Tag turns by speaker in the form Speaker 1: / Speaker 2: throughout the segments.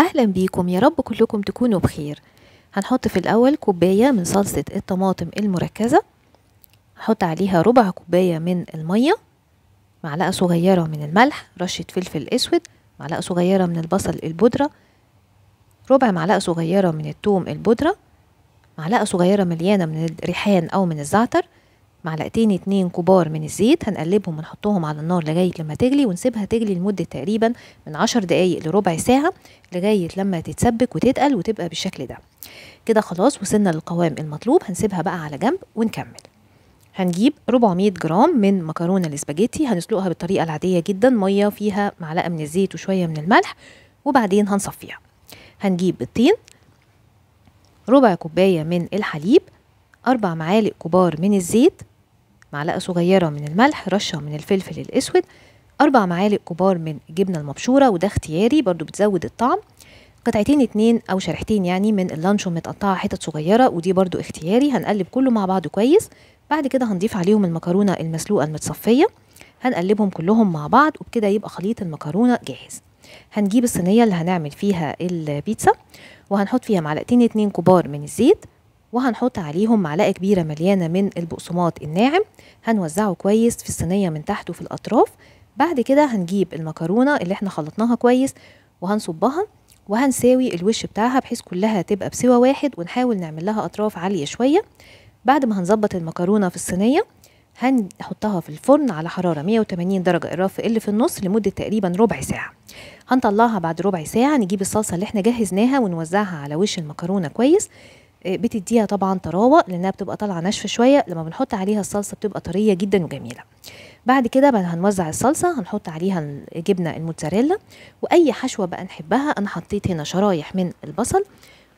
Speaker 1: اهلا بيكم يا رب كلكم تكونوا بخير هنحط في الاول كوبايه من صلصه الطماطم المركزه هحط عليها ربع كوبايه من الميه معلقه صغيره من الملح رشه فلفل اسود معلقه صغيره من البصل البودره ربع معلقه صغيره من الثوم البودره معلقه صغيره مليانه من الريحان او من الزعتر معلقتين اتنين كبار من الزيت هنقلبهم ونحطهم على النار لغاية لما تغلي ونسيبها تغلي لمدة تقريبا من عشر دقايق لربع ساعة لغاية لما تتسبك وتتقل وتبقى بالشكل ده كده خلاص وصلنا للقوام المطلوب هنسيبها بقى على جنب ونكمل هنجيب 400 جرام من مكرونة الاسباجيتي هنسلقها بالطريقة العادية جدا مية فيها معلقة من الزيت وشوية من الملح وبعدين هنصفيها هنجيب بيضتين ربع كوباية من الحليب أربع معالق كبار من الزيت معلقة صغيرة من الملح رشة من الفلفل الأسود أربع معالق كبار من الجبنة المبشورة وده اختياري برضو بتزود الطعم قطعتين اتنين أو شريحتين يعني من اللانشو متقطعة حتت صغيرة ودي برضو اختياري هنقلب كله مع بعض كويس بعد كده هنضيف عليهم المكرونة المسلوقة المتصفية هنقلبهم كلهم مع بعض وبكده يبقى خليط المكرونة جاهز هنجيب الصينية اللي هنعمل فيها البيتزا وهنحط فيها معلقتين اتنين كبار من الزيت وهنحط عليهم معلقة كبيرة مليانة من البقسماط الناعم هنوزعه كويس في الصينية من تحت وفي الأطراف بعد كده هنجيب المكرونة اللي احنا خلطناها كويس وهنصبها وهنساوي الوش بتاعها بحيث كلها تبقى بسوى واحد ونحاول نعمل لها أطراف عالية شوية بعد ما هنظبط المكرونة في الصينية هنحطها في الفرن على حرارة 180 درجة الرف اللي في النص لمدة تقريبا ربع ساعة هنطلعها بعد ربع ساعة نجيب الصلصة اللي احنا جهزناها ونوزعها على وش المكرونة كويس آه، بتديها طبعا طراوه لانها بتبقى طالعه ناشفه شويه لما بنحط عليها الصلصه بتبقى طريه جدا وجميله بعد كده بقى هنوزع الصلصه هنحط عليها الجبنه الموتزاريلا واي حشوه بقى نحبها انا حطيت هنا شرايح من البصل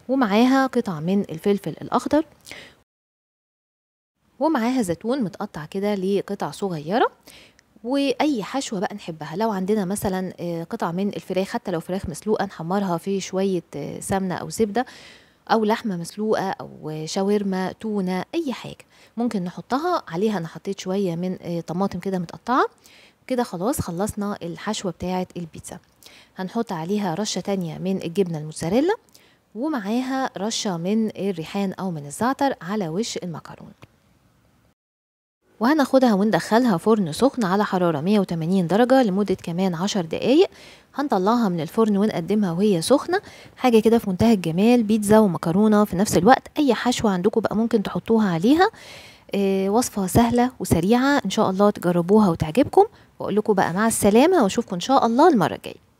Speaker 1: ومعاها قطع من الفلفل الاخضر ومعاها زيتون متقطع كده لقطع صغيره واي حشوه بقى نحبها لو عندنا مثلا آه، قطع من الفراخ حتى لو فراخ مسلوقه نحمرها في شويه آه، سمنه او زبده او لحمه مسلوقه او شاورما تونه اي حاجه ممكن نحطها عليها انا حطيت شويه من آه، طماطم كده متقطعه كده خلاص خلصنا الحشوه بتاعه البيتزا هنحط عليها رشه تانية من الجبنه الموتزاريلا ومعاها رشه من الريحان او من الزعتر على وش المكرونه وهناخدها وندخلها فرن سخن على حرارة 180 درجة لمدة كمان 10 دقايق هنطلعها من الفرن ونقدمها وهي سخنة حاجة كده في منتهى الجمال بيتزا ومكرونة في نفس الوقت أي حشوة عندكم بقى ممكن تحطوها عليها إيه وصفة سهلة وسريعة إن شاء الله تجربوها وتعجبكم وأقول لكم بقى مع السلامة وأشوفكم إن شاء الله المرة الجاية